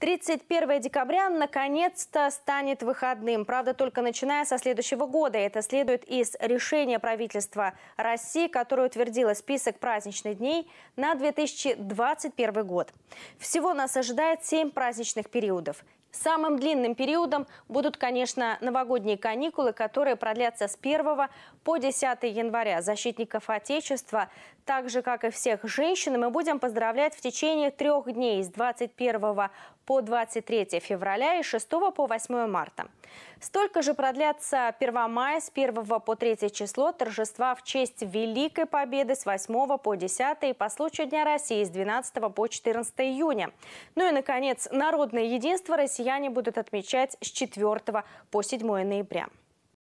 31 декабря наконец-то станет выходным. Правда, только начиная со следующего года. Это следует из решения правительства России, которое утвердило список праздничных дней на 2021 год. Всего нас ожидает 7 праздничных периодов. Самым длинным периодом будут, конечно, новогодние каникулы, которые продлятся с 1 по 10 января. Защитников Отечества, так же, как и всех женщин, мы будем поздравлять в течение трех дней с 21 по 23 февраля и 6 по 8 марта. Столько же продлятся 1 мая с 1 по 3 число торжества в честь Великой Победы с 8 по 10 и по случаю Дня России с 12 по 14 июня. Ну и, наконец, народное единство россияне будут отмечать с 4 по 7 ноября.